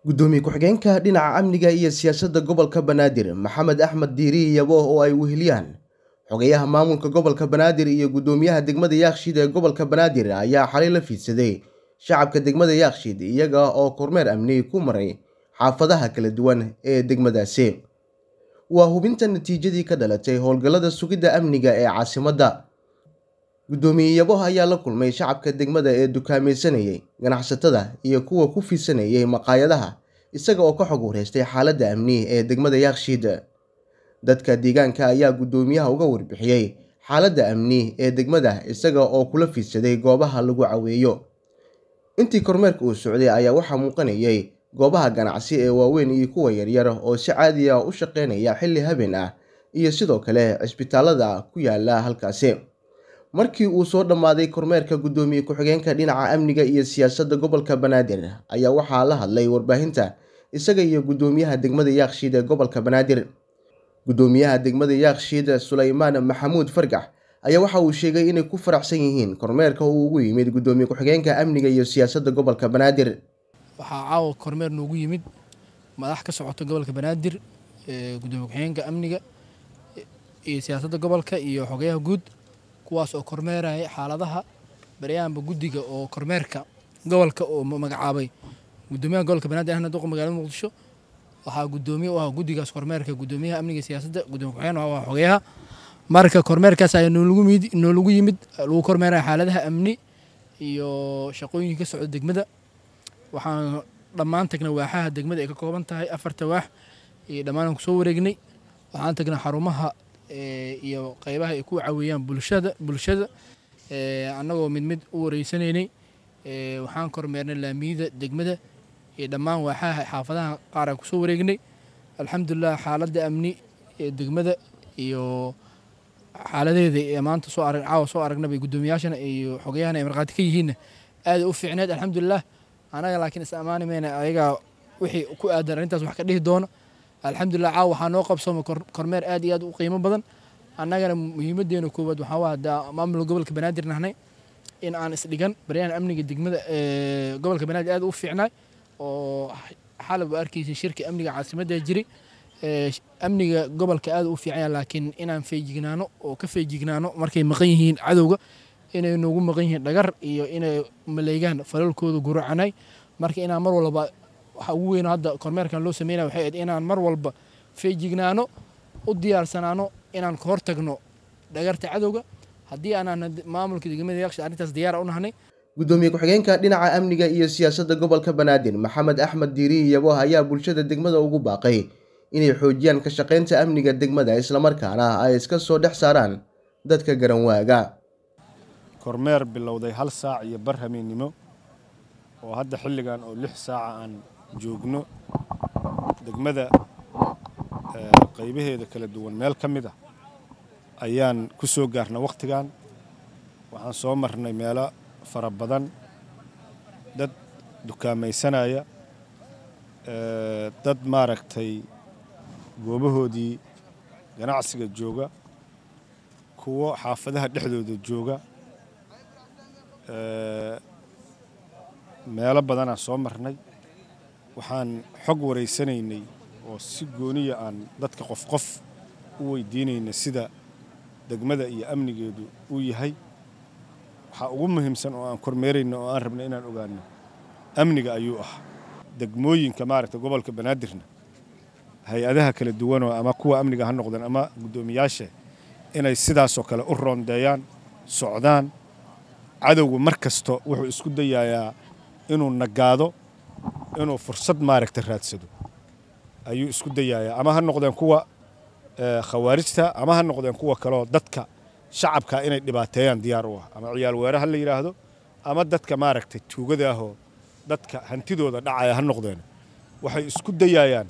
gudoomiye ku-xigeenka dhinaca amniga iyo siyaasadda gobolka banaadir maxamed axmed diiri yabo oo ay weheliyaan xogeyaha maamulka gobolka banaadir iyo guddoomiyaha degmada yaakshiid ee gobolka banaadir ayaa xalay la fiidsaday shacabka degmada yaakshiid iyaga oo kormeer amni ku maray xaafadaha kala duwan ee degmadaasi waa hubinta natiijadii ka dhalatay howlgallada sugidda amniga ee caasimadda guddoomiyeyaboh ayaa la kulmay shacabka degmada ee dukaamaysanayay ganacsatada iyo kuwa ku fidsanayay maqaayadaha isaga oo ka xog wareystay xaaladda amni ee degmada yaakshiid dadka deegaanka ayaa guddoomiyaha uga warbixiyey xaaladda amni ee degmada isaga oo kula fidsaday goobaha lagu caweeyo intii kormeerka uu socday ayaa waxaa muuqanayay goobaha ganacsi ee waaweyn iyo kuwa yaryar oo si caadiya ah u shaqaynaya xilli habeen ah iyo sidoo kale cisbitaalada ku yaala halkaasi markii uu soo dhammaaday kormeerka guddoomiye ku-xigeenka dhinaca amniga iyo siyaasadda gobolka banaadir ayaa waxaa la hadlay warbaahinta isaga iyo guddoomiyaha degmada yaakshiid ee gobolka banaadir guddoomiyaha degmada yaakshiid sulaymaan maxamuud fargax ayaa waxa uu sheegay inay ku faraxsan yihiin kormeerka uu ugu yimid guddoomiye ku-xigeenka amniga iyo siyaasadda gobolka banaadir waxaa caawa kormeer noogu yimid madax ka socota gobolka banaadir gudoomiye ku-xigeenka amniga iyo siyaasadda gobolka iyo xogayaha guud kuwaas oo kormeeraya xaaladaha baryahanba guddiga oo kormeerka gobolka oo magacaabay gudoomiyaha gobolka banaadir ahna duqa magaalada muqdisho waxaa gudoomiye u ah guddigaas kormeerka gudoomiyaha amniga siyaasadda gudoomiye ku-xigeen xogeyaha marka kormeerkaas ayaa noolagu yimid lagu kormeeraya xaaladaha amni iyo shaqooyinka ka socda degmada waxaan dhammaan tagnay waaxaha degmada ay ka kooban tahay afarta waax iyo dhammaan aan kusoo wareegnay waxaan tagnay xarumaha Eh, iyo qeybaha ay ku caawiyaan bulshada bulshada eh, annagoo mid mid u wareysanaynay eh, waxaan kormeernay laamiyada degmada iyo dhammaan waaxaha xaafadaha qaar aan kusoo wareegnay alxamdulilah xaaladda amni ee degmada iyo xaaladeeda maanta soo arag caawa soo aragnaba guddoomiyaashana iyo xogayahan ay markhaati ka yihiinna aada u fiicneed alxamdulilah anaga laakiin is ammaani mayna ayagaa wixii ku aadan arrintaas wax ka dhihi doono alxamdulilah caaw waxaa noo qabsooma kormeer aad iyo aad u qiimo badan annagana muhiimadeena koowaad waxaa waa daa maamulka gobolka banaadir nahnay in aan isdhigan baryahan amniga degmada gobolka banaadir aad u fiicnaay oo xalab arkaysa shirka amniga caasimadda jiri amniga gobolka aad u fiicanya laakiin inaan feejignaano oo ka feejignaano markay maqan yihiin cadowga inay nogu maqan yihiin dhagar iyo inay maleegaan falalkooda guracanay marka inaan mar walba waxa weyn hadda kormeerkan loo sameynaya waxay ahayd inaan mar walba feejignaano u diyaarsanaano inaan ka hortagno dhagarta cadowga haddii aanaan maamulka degmada yaksha arrintaas diyaara u nahnay gudoomiye ku-xigeenka dhinaca amniga iyo siyaasadda gobolka banaadir maxamed axmed diirihi yaboh ayaa bulshada degmada ugu baaqay inay xoojiyaan ka shaqaynta amniga degmada islamarkaana ay iska soo dhex saaraan dadka garanwaaga kormeer bilowday hal saac iyo bar oo hadda xilligan oo lix saaca aan joogno degmada eh, qaybaheeda kala duwan meel ka mid ah ayaan ku soo gaarnay wakhtigan waxaan soo marnay meelo fara badan dad dukaamaysanaya eh, dad maaragtay goobahoodii ganacsiga jooga kuwo xaafadaha dhexdooda jooga eh, meelo badanaan soo marnay waxaan xog waraysanaynay oo si gooniya aan dadka qof qof u weydiinayna sida degmada iyo amnigeedu uu yahay waxaa ugu muhiimsan oo aan kormeerayna oo aan rabna inaan ogaano amniga ayuu ah degmooyinka maaragta gobolka banaadirna hay-adaha kala duwanoo ama kuwa amniga ha noqdeen ama guddoomiyaasha inay sidaasoo kale u roondeeyaan socdaan cadowgu mar kasta wuxuu isku dayayaa inuu nagaado inuu fursad maaragta raadsado ayuu isku dayayaa ama ha noqdeen kuwa eh, khawaarijta ama ha noqdeen kuwa kaleo dadka shacabka inay dhibaateeyaan diyaar u ah ama ciyaal weeraha la yidhaahdo ama dadka maaragtay tuugadaahoo dadka hantidooda dhacaya ha noqdeen waxay isku dayayaan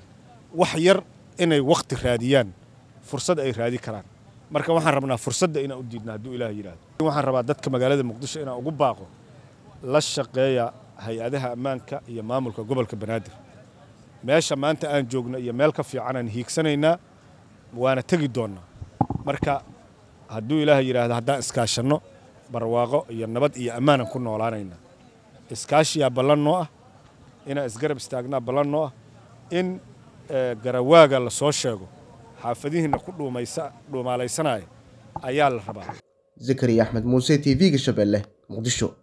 wax yar inay wakhti raadiyaan fursad ay raadi karaan marka waxaan rabnaa fursadda inaan u diidna hadduu ilaah yidhaahdo waxaan rabaa dadka magaalada muqdisho inaan ugu baaqo la shaqeeya hay-adaha ammaanka iyo maamulka gobolka banaadir meesha maanta aan joogno iyo meel ka fiican aan hiigsanaynaa waana tegi doonnaa marka hadduu ilaah yidhaahdo haddaan iskaashanno barwaaqo iyo nabad iyo ammaanan ku noolaanaynaa iskaashiyaa ballan noo ah inaan isgarab istaagnaa ballan noo ah in eh, garawaaga la soo sheego xaafadihiinna ku dhuumaalaysanaya ayaa la rabaa zakariya axmed muuse t v-ga shabeelle muqdisho